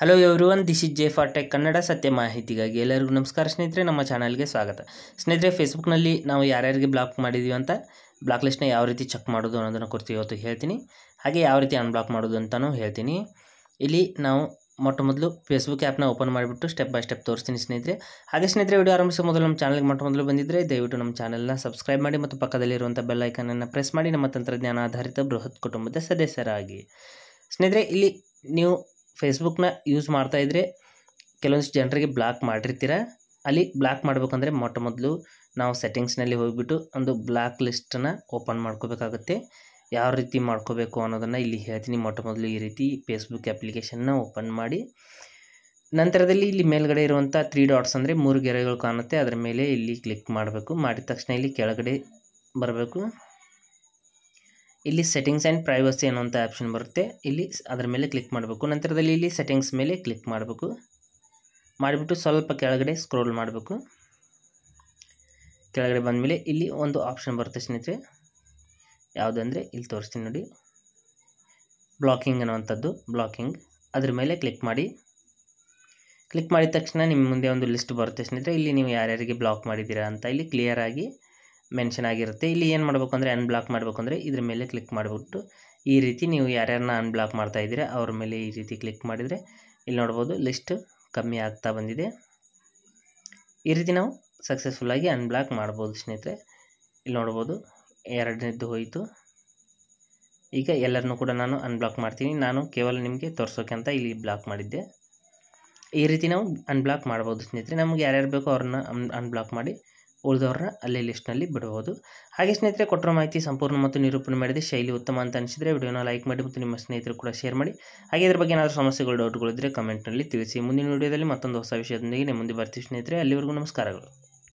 hello everyone this is J for tech Kannada ಸತ್ಯ ಮಾಹಿತಿಗಾಗಿ ಎಲ್ಲರಿಗೂ ನಮಸ್ಕಾರ ಸ್ನೇಹಿತರೆ ನಮ್ಮ ಚಾನಲ್ಗೆ ಸ್ವಾಗತ ಸ್ನೇಹಿತರೆ ಫೇಸ್ಬುಕ್ನಲ್ಲಿ ನಾವು ಯಾರ್ಯಾರಿಗೆ ಬ್ಲಾಕ್ ಮಾಡಿದ್ದೀವಿ ಅಂತ ಬ್ಲಾಕ್ ಲಿಸ್ಟ್ನ ಯಾವ ರೀತಿ ಚೆಕ್ ಮಾಡೋದು ಅನ್ನೋದನ್ನು ಕುರಿತು ಇವತ್ತು ಹೇಳ್ತೀನಿ ಹಾಗೆ ಯಾವ ರೀತಿ ಅನ್ಬ್ಲಾಕ್ ಮಾಡೋದು ಅಂತಲೂ ಹೇಳ್ತೀನಿ ಇಲ್ಲಿ ನಾವು ಮೊಟ್ಟ ಮೊದಲು ಫೇಸ್ಬುಕ್ ಆ್ಯಪ್ನ ಓಪನ್ ಮಾಡಿಬಿಟ್ಟು ಸ್ಟೆಪ್ ಬೈ ಸ್ಟೆಪ್ ತೋರಿಸ್ತೀನಿ ಸ್ನೇಹಿತರೆ ಹಾಗೆ ಸ್ನೇಹಿತರೆ ವಿಡಿಯೋ ಆರಂಭಿಸೋ ಮೊದಲು ನಮ್ಮ ಚಾನಲ್ಗೆ ಮೊಟ್ಟ ಮೊದಲು ಬಂದಿದ್ದರೆ ದಯವಿಟ್ಟು ನಮ್ಮ ಚಾನಲ್ನ ಸಬ್ಸ್ಕ್ರೈಬ್ ಮಾಡಿ ಮತ್ತು ಪಕ್ಕದಲ್ಲಿರುವಂಥ ಬೆಲ್ ಐಕನನ್ನು ಪ್ರೆಸ್ ಮಾಡಿ ನಮ್ಮ ತಂತ್ರಜ್ಞಾನ ಆಧಾರಿತ ಬೃಹತ್ ಕುಟುಂಬದ ಸದಸ್ಯರಾಗಿ ಸ್ನೇಹಿತರೆ ಇಲ್ಲಿ ನೀವು ಫೇಸ್ಬುಕ್ನ ಯೂಸ್ ಮಾಡ್ತಾಯಿದ್ರೆ ಕೆಲವೊಂದಿಷ್ಟು ಜನರಿಗೆ ಬ್ಲಾಕ್ ಮಾಡಿರ್ತೀರ ಅಲ್ಲಿ ಬ್ಲಾಕ್ ಮಾಡಬೇಕಂದ್ರೆ ಮೊಟ್ಟ ಮೊದಲು ನಾವು ಸೆಟ್ಟಿಂಗ್ಸ್ನಲ್ಲಿ ಹೋಗಿಬಿಟ್ಟು ಒಂದು ಬ್ಲಾಕ್ ಲಿಸ್ಟನ್ನು ಓಪನ್ ಮಾಡ್ಕೋಬೇಕಾಗುತ್ತೆ ಯಾವ ರೀತಿ ಮಾಡ್ಕೋಬೇಕು ಅನ್ನೋದನ್ನು ಇಲ್ಲಿ ಹೇಳ್ತೀನಿ ಮೊಟ್ಟ ಮೊದಲು ಈ ರೀತಿ ಫೇಸ್ಬುಕ್ ಅಪ್ಲಿಕೇಶನ್ನ ಓಪನ್ ಮಾಡಿ ನಂತರದಲ್ಲಿ ಇಲ್ಲಿ ಮೇಲ್ಗಡೆ ಇರುವಂಥ ತ್ರೀ ಡಾಟ್ಸ್ ಅಂದರೆ ಮೂರು ಗೆರೆಗಳು ಕಾಣುತ್ತೆ ಅದರ ಮೇಲೆ ಇಲ್ಲಿ ಕ್ಲಿಕ್ ಮಾಡಬೇಕು ಮಾಡಿದ ತಕ್ಷಣ ಇಲ್ಲಿ ಕೆಳಗಡೆ ಬರಬೇಕು ಇಲ್ಲಿ ಸೆಟ್ಟಿಂಗ್ಸ್ ಆ್ಯಂಡ್ ಪ್ರೈವಸಿ ಅನ್ನುವಂಥ ಆಪ್ಷನ್ ಬರುತ್ತೆ ಇಲ್ಲಿ ಅದರ ಮೇಲೆ ಕ್ಲಿಕ್ ಮಾಡಬೇಕು ನಂತರದಲ್ಲಿ ಇಲ್ಲಿ ಸೆಟ್ಟಿಂಗ್ಸ್ ಮೇಲೆ ಕ್ಲಿಕ್ ಮಾಡಬೇಕು ಮಾಡಿಬಿಟ್ಟು ಸ್ವಲ್ಪ ಕೆಳಗಡೆ ಸ್ಕ್ರೋಲ್ ಮಾಡಬೇಕು ಕೆಳಗಡೆ ಬಂದ ಮೇಲೆ ಇಲ್ಲಿ ಒಂದು ಆಪ್ಷನ್ ಬರುತ್ತೆ ಸ್ನೇಹಿತರೆ ಯಾವುದಂದರೆ ಇಲ್ಲಿ ತೋರಿಸ್ತೀನಿ ನೋಡಿ ಬ್ಲಾಕಿಂಗ್ ಅನ್ನುವಂಥದ್ದು ಬ್ಲಾಕಿಂಗ್ ಅದ್ರ ಮೇಲೆ ಕ್ಲಿಕ್ ಮಾಡಿ ಕ್ಲಿಕ್ ಮಾಡಿದ ತಕ್ಷಣ ನಿಮ್ಮ ಮುಂದೆ ಒಂದು ಲಿಸ್ಟ್ ಬರುತ್ತೆ ಸ್ನೇಹಿತರೆ ಇಲ್ಲಿ ನೀವು ಯಾರ್ಯಾರಿಗೆ ಬ್ಲಾಕ್ ಮಾಡಿದ್ದೀರಾ ಅಂತ ಇಲ್ಲಿ ಕ್ಲಿಯರಾಗಿ ಮೆನ್ಷನ್ ಆಗಿರುತ್ತೆ ಇಲ್ಲಿ ಏನು ಮಾಡಬೇಕು ಅಂದರೆ ಅನ್ಬ್ಲಾಕ್ ಮಾಡಬೇಕು ಅಂದರೆ ಇದ್ರ ಮೇಲೆ ಕ್ಲಿಕ್ ಮಾಡಿಬಿಟ್ಟು ಈ ರೀತಿ ನೀವು ಯಾರ್ಯಾರನ್ನ ಅನ್ಬ್ಲಾಕ್ ಮಾಡ್ತಾ ಇದ್ದೀರಾ ಅವ್ರ ಮೇಲೆ ಈ ರೀತಿ ಕ್ಲಿಕ್ ಮಾಡಿದರೆ ಇಲ್ಲಿ ನೋಡ್ಬೋದು ಲಿಸ್ಟ್ ಕಮ್ಮಿ ಆಗ್ತಾ ಬಂದಿದೆ ಈ ರೀತಿ ನಾವು ಸಕ್ಸಸ್ಫುಲ್ಲಾಗಿ ಅನ್ಬ್ಲಾಕ್ ಮಾಡ್ಬೋದು ಸ್ನೇಹಿತರೆ ಇಲ್ಲಿ ನೋಡ್ಬೋದು ಎರಡನೇದ್ದು ಹೋಯಿತು ಈಗ ಎಲ್ಲರನ್ನೂ ಕೂಡ ನಾನು ಅನ್ಬ್ಲಾಕ್ ಮಾಡ್ತೀನಿ ನಾನು ಕೇವಲ ನಿಮಗೆ ತೋರಿಸೋಕೆ ಅಂತ ಇಲ್ಲಿ ಬ್ಲಾಕ್ ಮಾಡಿದ್ದೆ ಈ ರೀತಿ ನಾವು ಅನ್ಬ್ಲಾಕ್ ಮಾಡ್ಬೋದು ಸ್ನೇಹಿತರೆ ನಮ್ಗೆ ಯಾರ್ಯಾರು ಬೇಕೋ ಅವ್ರನ್ನ ಅನ್ ಅನ್ಬ್ಲಾಕ್ ಮಾಡಿ ಉಳಿದವ್ರನ್ನ ಅಲ್ಲಿ ಲಿಸ್ಟ್ನಲ್ಲಿ ಬಿಡಬಹುದು ಹಾಗೆ ಸ್ನೇಹಿತರೆ ಕೊಟ್ಟಿರೋ ಮಾಹಿತಿ ಸಂಪೂರ್ಣ ಮತ್ತು ನಿರೂಪಣೆ ಮಾಡಿದೆ ಶೈಲಿ ಉತ್ತಮ ಅಂತ ಅನಿಸಿದರೆ ವಿಡಿಯೋನ ಲೈಕ್ ಮಾಡಿ ಮತ್ತು ನಿಮ್ಮ ಸ್ನೇಹಿತರು ಕೂಡ ಶೇರ್ ಮಾಡಿ ಹಾಗೆ ಇದ್ರ ಬಗ್ಗೆ ಏನಾದರೂ ಸಮಸ್ಯೆಗಳು ಡೌಟ್ಗಳಿದ್ರೆ ಕಮೆಂಟ್ನಲ್ಲಿ ತಿಳಿಸಿ ಮುಂದಿನ ವಿಡಿಯೋದಲ್ಲಿ ಮತ್ತೊಂದು ಹೊಸ ವಿಷಯದೊಂದಿಗೆ ನಿಮ್ಮ ಮುಂದೆ ಬರ್ತೀವಿ ಸ್ನೇಹಿತರೆ ಅಲ್ಲಿವರೆಗೂ ನಮಸ್ಕಾರಗಳು